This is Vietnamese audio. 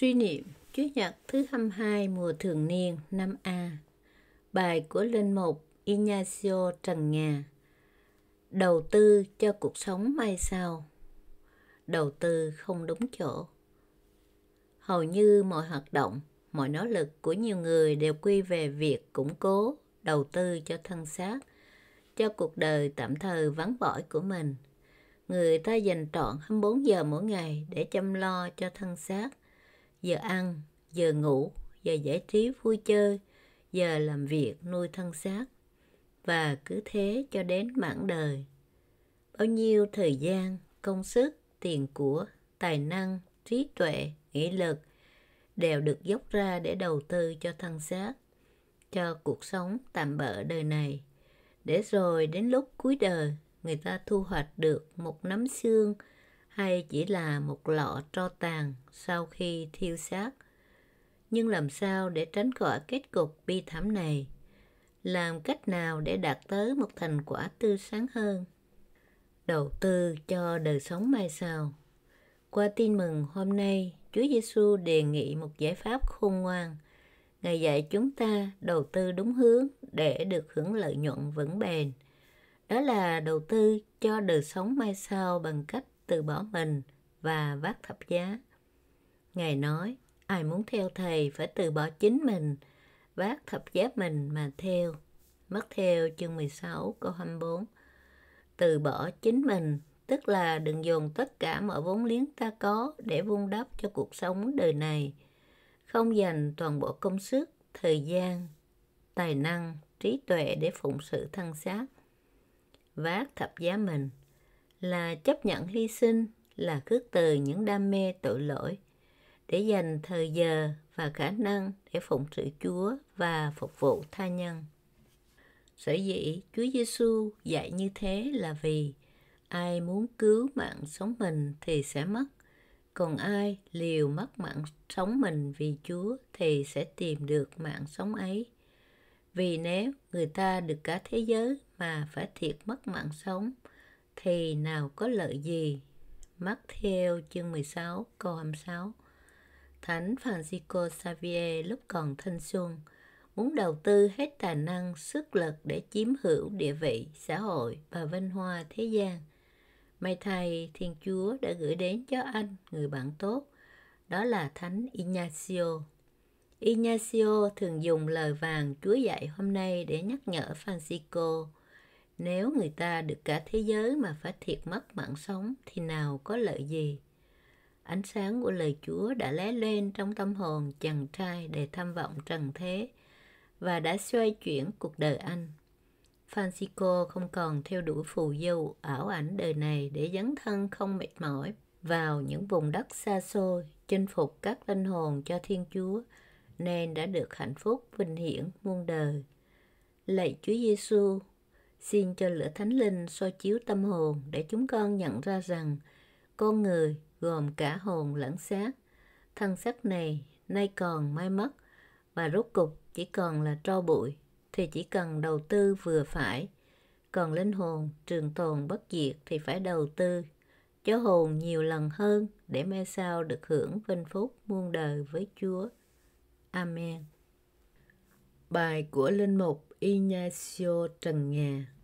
Suy niệm Chúa Nhật thứ 22 mùa thường niên năm a Bài của Linh Mục Ignacio Trần Ngà Đầu tư cho cuộc sống mai sau Đầu tư không đúng chỗ Hầu như mọi hoạt động, mọi nỗ lực của nhiều người đều quy về việc củng cố, đầu tư cho thân xác, cho cuộc đời tạm thời vắng bỏi của mình. Người ta dành trọn 24 giờ mỗi ngày để chăm lo cho thân xác – giờ ăn, giờ ngủ, giờ giải trí vui chơi, giờ làm việc nuôi thân xác và cứ thế cho đến mãn đời. Bao nhiêu thời gian, công sức, tiền của, tài năng, trí tuệ, nghị lực đều được dốc ra để đầu tư cho thân xác, cho cuộc sống tạm bỡ đời này. Để rồi đến lúc cuối đời, người ta thu hoạch được một nắm xương – hay chỉ là một lọ tro tàn sau khi thiêu xác. Nhưng làm sao để tránh khỏi kết cục bi thảm này? Làm cách nào để đạt tới một thành quả tươi sáng hơn? Đầu tư cho đời sống mai sau. Qua tin mừng hôm nay, Chúa Giêsu đề nghị một giải pháp khôn ngoan. Ngài dạy chúng ta đầu tư đúng hướng để được hưởng lợi nhuận vững bền. Đó là đầu tư cho đời sống mai sau bằng cách từ bỏ mình và vác thập giá. Ngài nói, ai muốn theo Thầy phải từ bỏ chính mình, vác thập giá mình mà theo. Mất theo chương 16 câu 24. Từ bỏ chính mình, tức là đừng dùng tất cả mọi vốn liếng ta có để vun đắp cho cuộc sống đời này. Không dành toàn bộ công sức, thời gian, tài năng, trí tuệ để phụng sự thân xác. Vác thập giá mình – là chấp nhận hy sinh là khước từ những đam mê tội lỗi để dành thời giờ và khả năng để phụng sự Chúa và phục vụ tha nhân. Sở dĩ Chúa Giêsu dạy như thế là vì ai muốn cứu mạng sống mình thì sẽ mất, còn ai liều mất mạng sống mình vì Chúa thì sẽ tìm được mạng sống ấy. Vì nếu người ta được cả thế giới mà phải thiệt mất mạng sống thì nào có lợi gì? Mắc theo chương 16 câu 26 Thánh Francisco Xavier lúc còn thanh xuân muốn đầu tư hết tài năng, sức lực để chiếm hữu địa vị, xã hội và văn hóa thế gian. May thay Thiên Chúa đã gửi đến cho anh người bạn tốt, đó là Thánh Ignacio. Ignacio thường dùng lời vàng Chúa dạy hôm nay để nhắc nhở Francisco – nếu người ta được cả thế giới mà phải thiệt mất mạng sống thì nào có lợi gì ánh sáng của lời chúa đã lóe lên trong tâm hồn chàng trai để tham vọng trần thế và đã xoay chuyển cuộc đời anh Francisco không còn theo đuổi phù du ảo ảnh đời này để dấn thân không mệt mỏi vào những vùng đất xa xôi, chinh phục các linh hồn cho Thiên Chúa, nên đã được hạnh phúc vinh hiển muôn đời. Lạy Chúa Giêsu, Xin cho lửa thánh linh soi chiếu tâm hồn để chúng con nhận ra rằng con người gồm cả hồn lẫn xác. Thân xác này nay còn mai mất và rốt cục chỉ còn là tro bụi thì chỉ cần đầu tư vừa phải. Còn linh hồn trường tồn bất diệt thì phải đầu tư cho hồn nhiều lần hơn để mai sau được hưởng vinh phúc muôn đời với Chúa. Amen. Bài của Linh Mục Ignacio Trần Nga